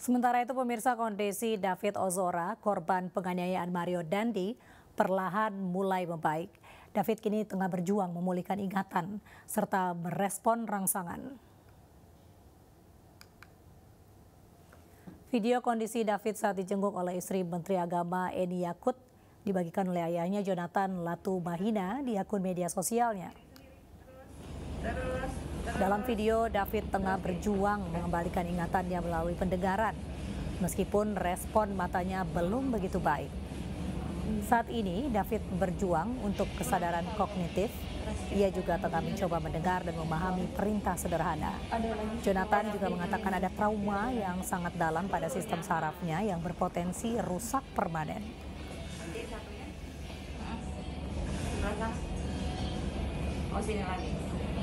Sementara itu pemirsa kondisi David Ozora, korban penganiayaan Mario Dandi, perlahan mulai membaik. David kini tengah berjuang memulihkan ingatan serta merespon rangsangan. Video kondisi David saat dijenguk oleh istri Menteri Agama Eni Yakut dibagikan oleh ayahnya Jonathan Latu Mahina di akun media sosialnya. Dalam video, David tengah berjuang mengembalikan ingatannya melalui pendengaran, meskipun respon matanya belum begitu baik. Saat ini, David berjuang untuk kesadaran kognitif. Ia juga tengah mencoba mendengar dan memahami perintah sederhana. Jonathan juga mengatakan ada trauma yang sangat dalam pada sistem sarafnya yang berpotensi rusak permanen. Oh, sini lagi.